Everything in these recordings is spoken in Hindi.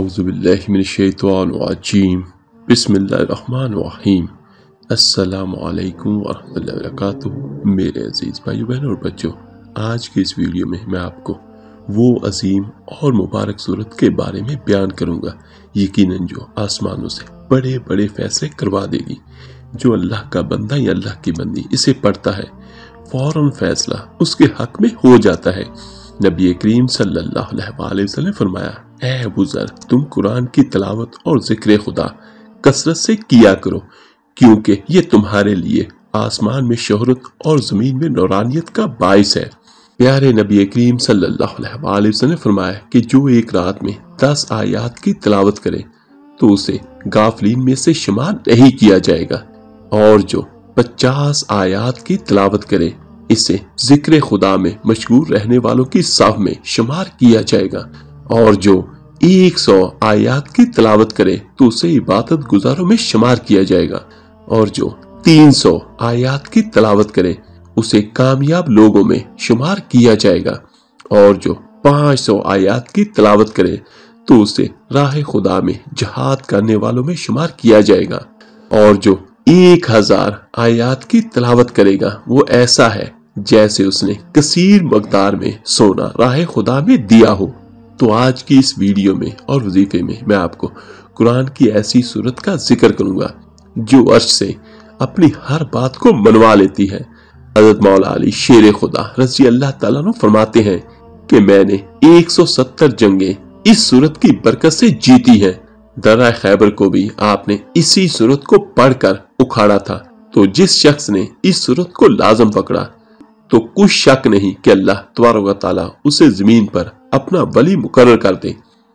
अज़बिल्लिमिनशैतवानजीम बसमीम अल्लाम वरहमल वरक मेरे अज़ीज़ भाई बहन और बच्चों आज के इस वीडियो में मैं आपको वो अजीम और मुबारक सूरत के बारे में बयान करूँगा यकीनन जो आसमानों से बड़े बड़े फैसले करवा देगी जो अल्लाह का बंदा या अल्लाह की बंदी इसे पढ़ता है फ़ौर फैसला उसके हक में हो जाता है नबी करीम सल्लल्लाहु अलैहि वसल्लम फरमाया ए तुम कुरान की तलावत और जिक्र खुदा कसरत से किया करो क्योंकि ये तुम्हारे लिए आसमान में शोहरत और ज़मीन में नौरानियत का बायस है प्यारे नबी करीम सल्लल्लाहु ने फरमाया कि जो एक रात में दस आयात की तलावत करे तो उसे गाफलिन में से शुमार नहीं किया जाएगा और जो पचास आयात की तलावत करे इसे जिक्र खुदा में मशगूर रहने वालों की साफ में शुमार किया जाएगा और जो एक सौ आयात की तलावत करे तो उसे इबादत गुजारों में शुमार किया जाएगा और जो तीन सौ आयात की तलावत करे उसे कामयाब लोगों में शुमार किया जाएगा और जो पाँच सौ आयात की तलावत करे तो उसे राह खुदा में जहाद करने वालों में शुमार किया जाएगा और जो एक हजार आयात की तलावत करेगा वो ऐसा है जैसे उसने कसीर मकदार में सोना राह खुदा में दिया हो तो आज की इस वीडियो में और वजीफे में मैं आपको कुरान की ऐसी सूरत का जिक्र करूंगा जो अर्श से अपनी हर बात को मनवा लेती है हजरत मौला अली शेर खुदा रसी अल्लाह तला फरमाते हैं कि मैंने 170 जंगे इस सूरत की बरकत से जीती है दर्रा खैबर को भी आपने इसी सूरत को पढ़कर उखाड़ा था तो जिस शख्स ने इस सूरत को लाजम पकड़ा तो कुछ शक नहीं कि अल्लाह तबारा उसे जमीन पर अपना वली मुकर कर दे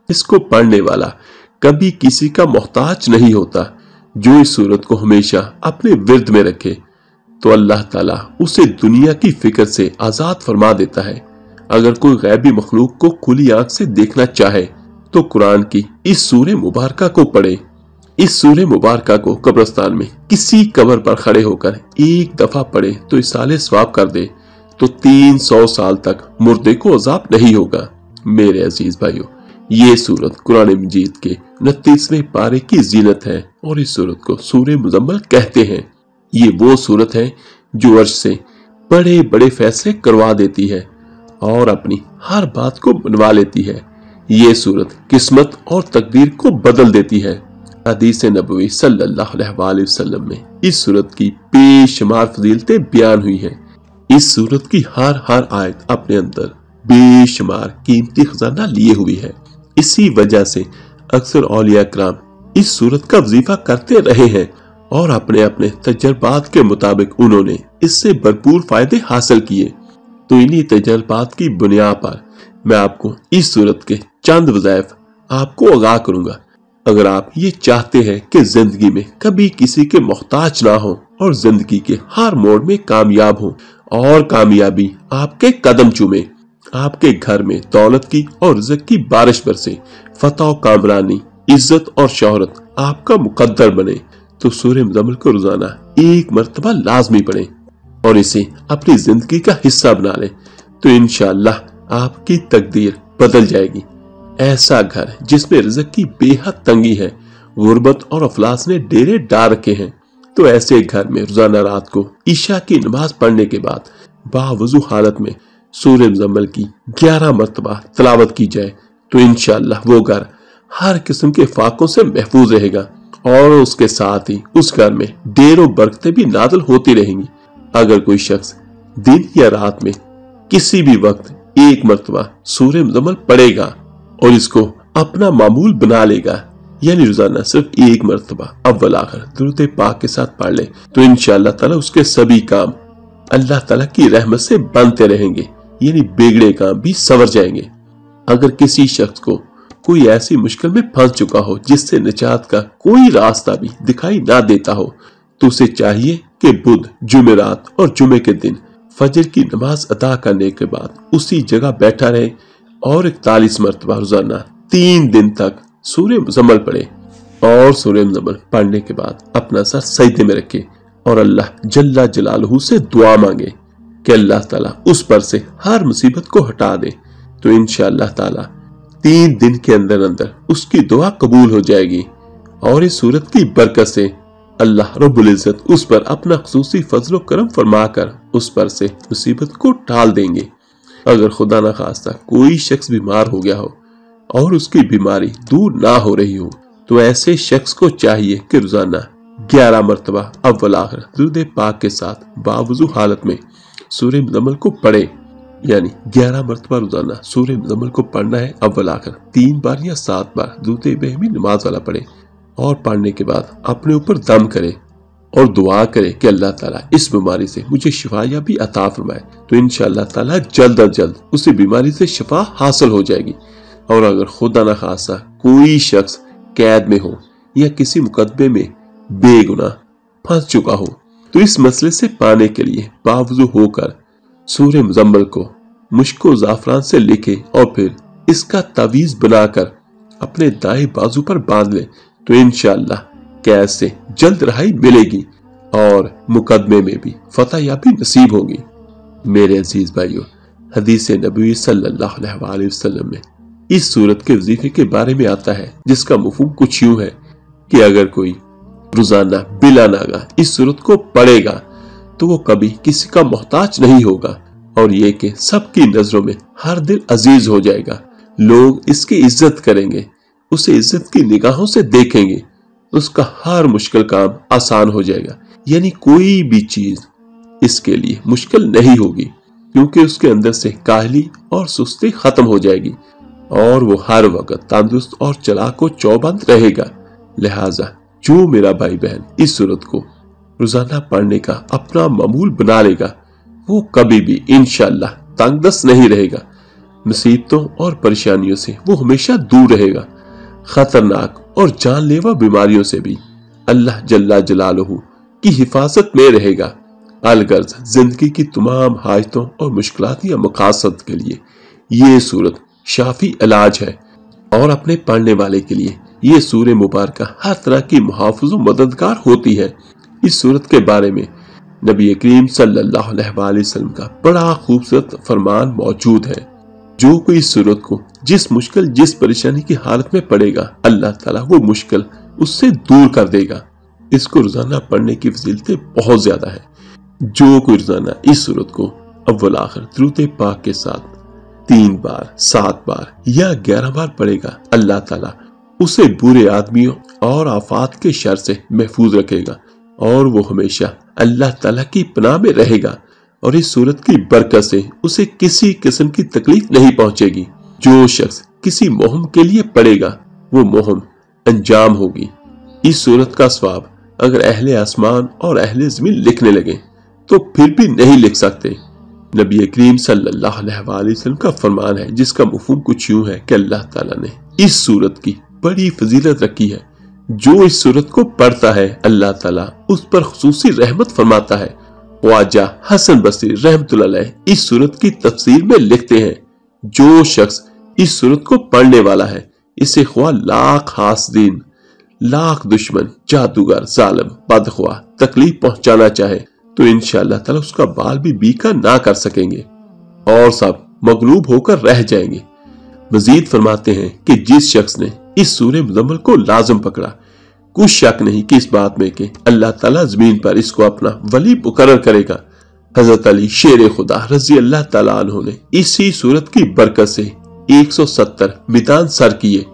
इसको पढ़ने वाला कभी किसी का मोहताज नहीं होता जो इस सूरत को हमेशा अपने विरद में रखे तो अल्लाह ताला उसे दुनिया की फिक्र से आज़ाद फरमा देता है अगर कोई गैबी मखलूक को खुली आंख से देखना चाहे तो कुरान की इस सूर्य मुबारक को पढ़े इस सूर्य मुबारक को कब्रस्तान में किसी कबर पर खड़े होकर एक दफा पढ़े तो इस साले स्वाब कर दे तो 300 साल तक मुर्दे को अजाब नहीं होगा मेरे अजीज भाइयों ये सूरत कुरान मजीद के उनतीसवें पारे की जीनत है और इस सूरत को सूर्य मुजम्मल कहते हैं ये वो सूरत है जो अर्श से बड़े बड़े फैसले करवा देती है और अपनी हर बात को बनवा लेती है ये सूरत किस्मत और तकदीर को बदल देती है अदीस नबी सल्लल्लाहु अलैहि वसल्लम में इस सूरत की बेशुमार फजीलतें बयान हुई हैं इस सूरत की हर हर आयत अपने अंदर बेशुमार कीमती खजाना लिए हुई है इसी वजह से अक्सर औलिया कराम इस सूरत का वजीफा करते रहे हैं और अपने अपने तजर्बात के मुताबिक उन्होंने इससे भरपूर फायदे हासिल किए तो इन्हीं तजर्बात की बुनियाद पर मैं आपको इस सूरत के चंद वजायफ आपको आगाह करूंगा अगर आप ये चाहते हैं कि जिंदगी में कभी किसी के मोहताज ना हो और जिंदगी के हर मोड़ में कामयाब हो और कामयाबी आपके कदम चूमे आपके घर में दौलत की और रिजक की बारिश बरसे फतह कामरानी इज्जत और शोहरत आपका मुकद्दर बने तो सूर्य मुजम्मिल को रोजाना एक मरतबा लाजमी पड़े और इसे अपनी जिंदगी का हिस्सा बना ले तो इनशाला आपकी तकदीर बदल जाएगी ऐसा घर जिसमें रिजक की बेहद तंगी है गुर्बत और अफलास ने डेरे डाल रखे हैं तो ऐसे घर में रोजाना रात को ईशा की नमाज पढ़ने के बाद बावजू हालत में सूर्य मुजम्मल की ग्यारह मरतबा तलावत की जाए तो इनशाला वो घर हर किस्म के फाकों से महफूज रहेगा और उसके साथ ही उस घर में डेरों बरकते भी नादल होती रहेंगी अगर कोई शख्स दिन या रात में किसी भी वक्त एक मरतबा सूर्य मुजम्मल पड़ेगा और इसको अपना मामूल बना लेगा यानी रोजाना सिर्फ एक मरतबा अव्वल आकर दुरुत पाक के साथ पढ़ ले तो इन तला उसके सभी काम अल्लाह तला की रहमत से बनते रहेंगे यानी बिगड़े काम भी संवर जाएंगे अगर किसी शख्स को कोई ऐसी मुश्किल में फंस चुका हो जिससे निजात का कोई रास्ता भी दिखाई ना देता हो तो उसे चाहिए कि बुध जुमेरात और जुमे के दिन फजर की नमाज अदा करने के बाद उसी जगह बैठा रहे और इकतालीस मरतबा रोजाना तीन दिन तक सूर्य संभल पड़े और सूर्य नमन पढ़ने के बाद अपना सर सईदे में रखे और अल्लाह जल्ला जलालहू से दुआ मांगे कि अल्लाह ताला उस पर से हर मुसीबत को हटा दे तो इन ताला तीन दिन के अंदर अंदर उसकी दुआ कबूल हो जाएगी और इस सूरत की बरकत से अल्लाह रब्बुल इज़्ज़त उस पर अपना खसूसी फजलो करम फरमा कर उस पर से मुसीबत को टाल देंगे अगर खुदा ना खास्ता कोई शख्स बीमार हो गया हो और उसकी बीमारी दूर ना हो रही हो तो ऐसे शख्स को चाहिए कि रोजाना ग्यारह मरतबा अव्वल आखिर दुरुद पाक के साथ बावजू हालत में सूर्य मुजम्मल को पढ़े यानी ग्यारह मरतबा रोजाना सूर्य मुजम्मल को पढ़ना है अव्वल आखिर तीन बार या सात बार दुरुद बहमी नमाज वाला पढ़े और पढ़ने के बाद अपने ऊपर दम करे और दुआ करे कि अल्लाह ताला इस बीमारी से मुझे या भी अता फरमाए तो इन ताला जल्द अज जल्द उसी बीमारी से शफा हासिल हो जाएगी और अगर खुदा न खासा कोई शख्स कैद में हो या किसी मुकदमे में बेगुना फंस चुका हो तो इस मसले से पाने के लिए बावजू होकर सूर्य मुजम्मल को मुश्को जाफरान से लिखे और फिर इसका तवीज बनाकर अपने दाएं बाजू पर बांध ले तो इनशाला कैद से जल्द रहाई मिलेगी और मुकदमे में भी या याबी नसीब होगी मेरे अजीज भाइयों हदीस नबी सल्लल्लाहु अलैहि वसल्लम में इस सूरत के वजीफे के बारे में आता है जिसका मफूम कुछ यूं है कि अगर कोई रोजाना बिला नागा इस सूरत को पढ़ेगा तो वो कभी किसी का मोहताज नहीं होगा और ये कि सबकी नजरों में हर दिल अजीज हो जाएगा लोग इसकी इज्जत करेंगे उसे इज्जत की निगाहों से देखेंगे उसका हर मुश्किल काम आसान हो जाएगा यानी कोई भी चीज इसके लिए मुश्किल नहीं होगी क्योंकि उसके अंदर से काहली और सुस्ती खत्म हो जाएगी और वो हर वक्त तंदुरुस्त और चलाको चौबंद रहेगा लिहाजा जो मेरा भाई बहन इस सूरत को रोजाना पढ़ने का अपना मामूल बना लेगा वो कभी भी इनशाला तंगदस नहीं रहेगा मुसीबतों और परेशानियों से वो हमेशा दूर रहेगा खतरनाक और जानलेवा बीमारियों से भी अल्लाह जल्ला जलालहू की हिफाजत में रहेगा अलगर्ज जिंदगी की तमाम हाजतों और मुश्किल या मकासद के लिए ये सूरत शाफी इलाज है और अपने पढ़ने वाले के लिए ये सूर्य मुबारक हर तरह की मुहाफ़ मददगार होती है इस सूरत के बारे में नबी करीम सल्लल्लाहु का बड़ा खूबसूरत फरमान मौजूद है जो कोई इस सूरत को जिस मुश्किल जिस परेशानी की हालत में पड़ेगा अल्लाह तला वो मुश्किल उससे दूर कर देगा इसको रोजाना पढ़ने की फजीलतें बहुत ज्यादा है जो कोई रोजाना इस सूरत को अव्वल आखिर द्रुत पाक के साथ तीन बार सात बार या ग्यारह बार पड़ेगा अल्लाह ताला उसे बुरे आदमियों और आफात के शर से महफूज रखेगा और वो हमेशा अल्लाह ताला की पनाह में रहेगा और इस सूरत की बरकत से उसे किसी किस्म की तकलीफ नहीं पहुंचेगी जो शख्स किसी मोहम के लिए पड़ेगा वो मोहम अंजाम होगी इस सूरत का स्वाब अगर अहले आसमान और अहले जमीन लिखने लगे तो फिर भी नहीं लिख सकते नबी करीम सल्लल्लाहु का फरमान है जिसका मफहम कुछ यूँ है कि अल्लाह ताला ने इस सूरत की बड़ी फजीलत रखी है जो इस सूरत को पढ़ता है अल्लाह ताला उस पर खसूसी रहमत फरमाता है ख्वाजा हसन बसरी रहमत इस सूरत की तफसर में लिखते हैं जो शख्स इस सूरत को पढ़ने वाला है इसे ख्वा लाख हास दिन लाख दुश्मन जादूगर जालम बदख्वा तकलीफ पहुँचाना चाहे तो इन तला उसका बाल भी बीका ना कर सकेंगे और सब मकलूब होकर रह जाएंगे मजीद फरमाते हैं कि जिस शख्स ने इस सूर्य मुजम्मल को लाजम पकड़ा कुछ शक नहीं कि इस बात में कि अल्लाह तला जमीन पर इसको अपना वली मुकर करेगा हजरत अली शेर खुदा रजी अल्लाह तला ने इसी सूरत की बरकत से 170 मितान सर किए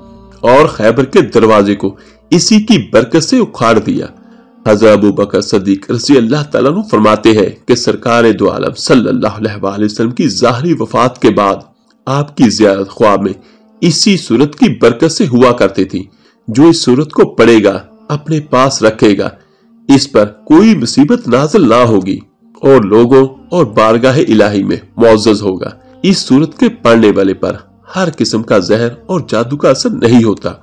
और खैबर के दरवाजे को इसी की बरकत से उखाड़ दिया हजरत अबू बकर सदीक रजी अल्लाह तु फरमाते हैं कि सरकार दो आलम सल्लल्लाहु की ज़ाहरी वफात के बाद आपकी जियारत ख्वाब में इसी सूरत की बरकत से हुआ करती थी जो इस सूरत को पढ़ेगा अपने पास रखेगा इस पर कोई मुसीबत नाजल ना होगी और लोगों और बारगाह इलाही में मुआवज होगा इस सूरत के पढ़ने वाले पर हर किस्म का जहर और जादू का असर नहीं होता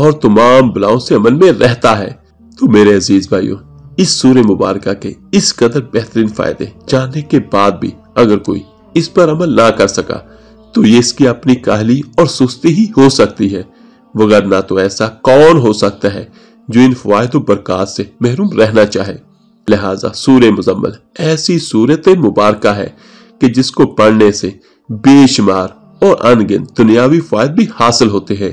और तमाम बलाओं से अमल में रहता है तो मेरे अजीज भाइयों इस सूर्य मुबारक के इस कदर बेहतरीन फायदे जानने के बाद भी अगर कोई इस पर अमल ना कर सका तो ये इसकी अपनी काहली और सुस्ती ही हो सकती है वगरना तो ऐसा कौन हो सकता है जो इन फवायद बरकत से महरूम रहना चाहे लिहाजा सूर्य मुजम्मल ऐसी सूरत मुबारक है कि जिसको पढ़ने से बेशुमार और अनगिन दुनियावी फायद भी हासिल होते हैं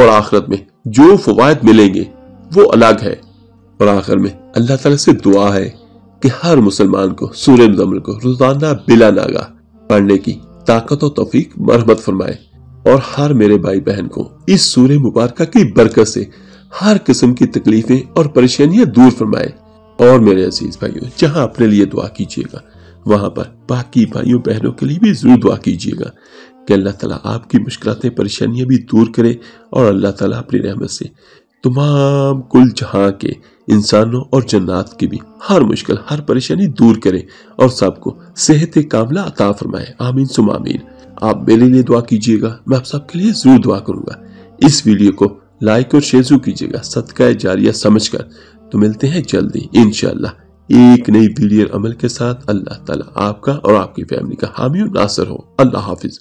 और आखिरत में जो फवायद मिलेंगे वो अलग है और आखिर में अल्लाह तला से दुआ है कि हर मुसलमान को सूर्य मुजम्मल को रोजाना बिला नागा पढ़ने की ताकत और तफीक मरहमत फरमाए और हर मेरे भाई बहन को इस सूर्य मुबारक की बरकत से हर किस्म की तकलीफें और परेशानियां दूर फरमाए और मेरे अजीज भाइयों जहां अपने लिए दुआ कीजिएगा वहां पर बाकी भाइयों बहनों के लिए भी जरूर दुआ कीजिएगा कि अल्लाह ताला आपकी मुश्किलें परेशानियां भी दूर करे और अल्लाह ताला अपनी रहमत से तमाम कुल जहां के इंसानों और जन्नात की भी हर मुश्किल हर परेशानी दूर करे और सबको सेहत कामला अता फरमाए आमीन सुम आमीन आप मेरे लिए दुआ कीजिएगा मैं आप सबके लिए जरूर दुआ करूंगा इस वीडियो को लाइक और शेयर जरूर कीजिएगा सदका जारिया समझकर तो मिलते हैं जल्दी इनशाला एक नई वीडियो अमल के साथ अल्लाह ताला आपका और आपकी फैमिली का हामी और नासर हो अल्लाह हाफिज